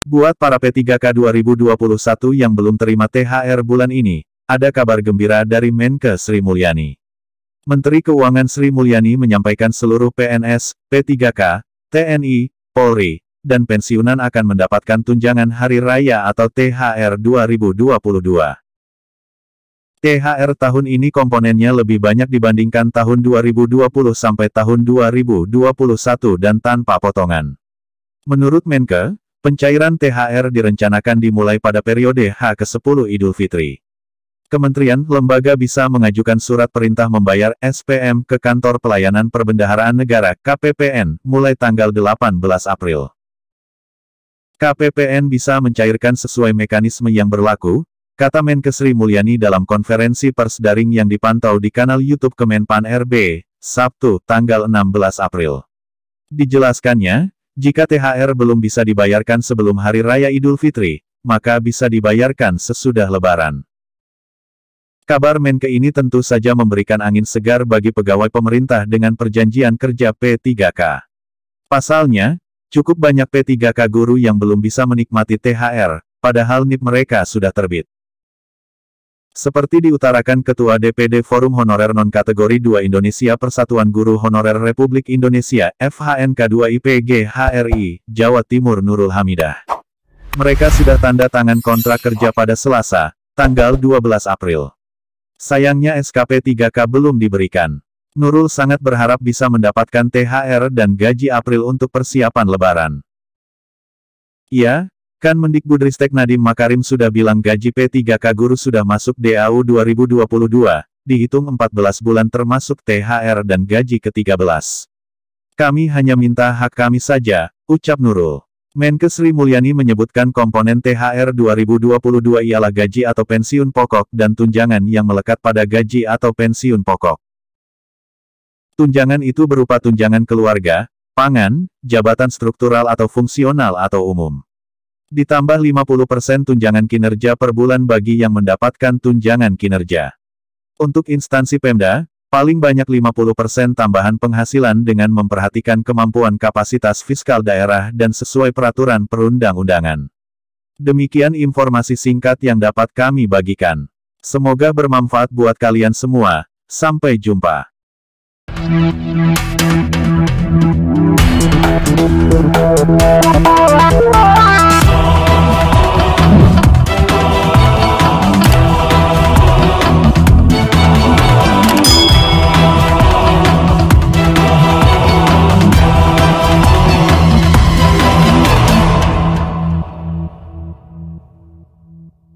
Buat para P3K 2021 yang belum terima THR bulan ini, ada kabar gembira dari Menke Sri Mulyani. Menteri Keuangan Sri Mulyani menyampaikan seluruh PNS, P3K, TNI, Polri, dan pensiunan akan mendapatkan tunjangan hari raya atau THR 2022. THR tahun ini komponennya lebih banyak dibandingkan tahun 2020 sampai tahun 2021 dan tanpa potongan. Menurut Menke, Pencairan THR direncanakan dimulai pada periode H ke-10 Idul Fitri. Kementerian, lembaga bisa mengajukan surat perintah membayar SPM ke Kantor Pelayanan Perbendaharaan Negara KPPN mulai tanggal 18 April. KPPN bisa mencairkan sesuai mekanisme yang berlaku, kata Menkes Sri Mulyani dalam konferensi pers daring yang dipantau di kanal YouTube Kemenpan RB, Sabtu, tanggal 16 April. Dijelaskannya, jika THR belum bisa dibayarkan sebelum Hari Raya Idul Fitri, maka bisa dibayarkan sesudah Lebaran. Kabar Menke ini tentu saja memberikan angin segar bagi pegawai pemerintah dengan perjanjian kerja P3K. Pasalnya, cukup banyak P3K guru yang belum bisa menikmati THR, padahal NIP mereka sudah terbit. Seperti diutarakan Ketua DPD Forum Honorer Non-Kategori 2 Indonesia Persatuan Guru Honorer Republik Indonesia FHNK2 IPG HRI, Jawa Timur Nurul Hamidah. Mereka sudah tanda tangan kontrak kerja pada Selasa, tanggal 12 April. Sayangnya SKP 3K belum diberikan. Nurul sangat berharap bisa mendapatkan THR dan gaji April untuk persiapan lebaran. Ya, Kan Mendikbudristek Nadiem Makarim sudah bilang gaji P3K guru sudah masuk DAU 2022, dihitung 14 bulan termasuk THR dan gaji ke-13. Kami hanya minta hak kami saja, ucap Nurul. Menkes Sri Mulyani menyebutkan komponen THR 2022 ialah gaji atau pensiun pokok dan tunjangan yang melekat pada gaji atau pensiun pokok. Tunjangan itu berupa tunjangan keluarga, pangan, jabatan struktural atau fungsional atau umum. Ditambah 50% tunjangan kinerja per bulan bagi yang mendapatkan tunjangan kinerja. Untuk instansi Pemda, paling banyak 50% tambahan penghasilan dengan memperhatikan kemampuan kapasitas fiskal daerah dan sesuai peraturan perundang-undangan. Demikian informasi singkat yang dapat kami bagikan. Semoga bermanfaat buat kalian semua. Sampai jumpa.